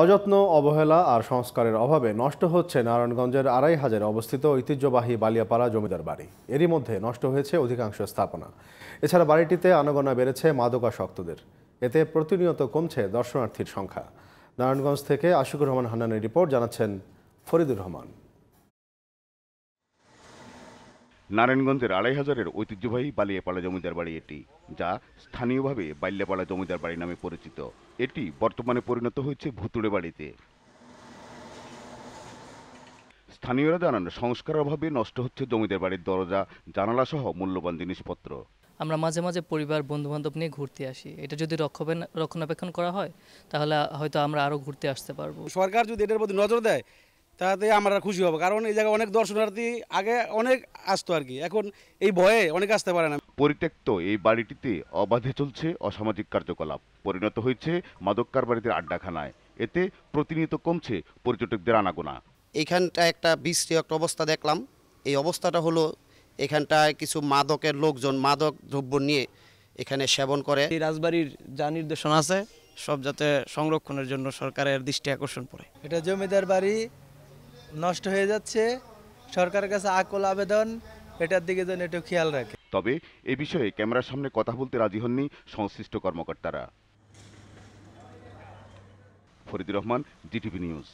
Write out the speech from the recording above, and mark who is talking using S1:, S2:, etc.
S1: অযত্ন অবহেলা আর সংস্কারের অভাবে নষ্ট হচ্ছে নারায়ণগঞ্জের আড়াই হাজার অবস্থিত ঐতিহ্যবাহী বালিয়াপাড়া জমিদার বাড়ি এরই মধ্যে নষ্ট হয়েছে অধিকাংশ স্থাপনা এছাড়া বাড়িটিতে আনাগোনা বেড়েছে মাদকাসক্তদের এতে প্রতিনিয়ত কমছে দর্শনার্থীর সংখ্যা নারায়ণগঞ্জ থেকে আশিকুর রহমান হান্নানের রিপোর্ট জানাচ্ছেন ফরিদুর রহমান
S2: নারায়ণগঞ্জের আড়াই হাজারের ঐতিহ্যবাহী বালিয়াপাড়া জমিদার বাড়ি এটি যা স্থানীয়ভাবে বাল্যাপাড়া জমিদার বাড়ি নামে পরিচিত এটি বর্তমানে পরিণত হয়েছে ভুতুড়ে বাড়িতে স্থানীয়রা জানান সংস্কারের অভাবে নষ্ট হচ্ছে জমিদার বাড়ির দরজা জানালা সহ মূল্যবান জিনিসপত্র
S3: আমরা মাঝে মাঝে পরিবার বন্ধুবান্ধব নিয়ে ঘুরতে আসি এটা যদি রক্ষণাবেক্ষণ করা হয় তাহলে হয়তো আমরা আরো ঘুরতে আসতে পারবো সরকার যদি এটার প্রতি নজর দেয় তাতে আমরা খুশি হবো কারণ এই জায়গায় অনেক
S1: দর্শনার্থী আগে অনেক আসতো আর কি এখন এই ভয়ে অনেক আসতে পারে না পরিত্যক্ত এই
S2: বাড়িটিতে অবাধে চলছে অসামাজিক কার্যকলাপ পরিণত হয়েছে মাদক বাড়িতে আড্ডাখানায় এতে প্রতিনিয়ত কমছে পর্যটকদের আনাগোনা
S3: এখানটা একটা বিশ্রী একটা অবস্থা দেখলাম এই অবস্থাটা হলো এখানটায় কিছু মাদকের লোকজন মাদক দ্রব্য নিয়ে এখানে সেবন করে এই রাজবাড়ির যা নির্দেশনা আছে সব যাতে সংরক্ষণের জন্য সরকারের দৃষ্টি আকর্ষণ পড়ে
S1: এটা জমিদার বাড়ি নষ্ট হয়ে যাচ্ছে সরকারের কাছে আকল আবেদন এটার দিকে যেন একটু খেয়াল রাখে
S2: তবে এ বিষয়ে ক্যামেরার সামনে কথা বলতে রাজি হননি সংশ্লিষ্ট কর্মকর্তারা ফরিদুর রহমান জিটিভি নিউজ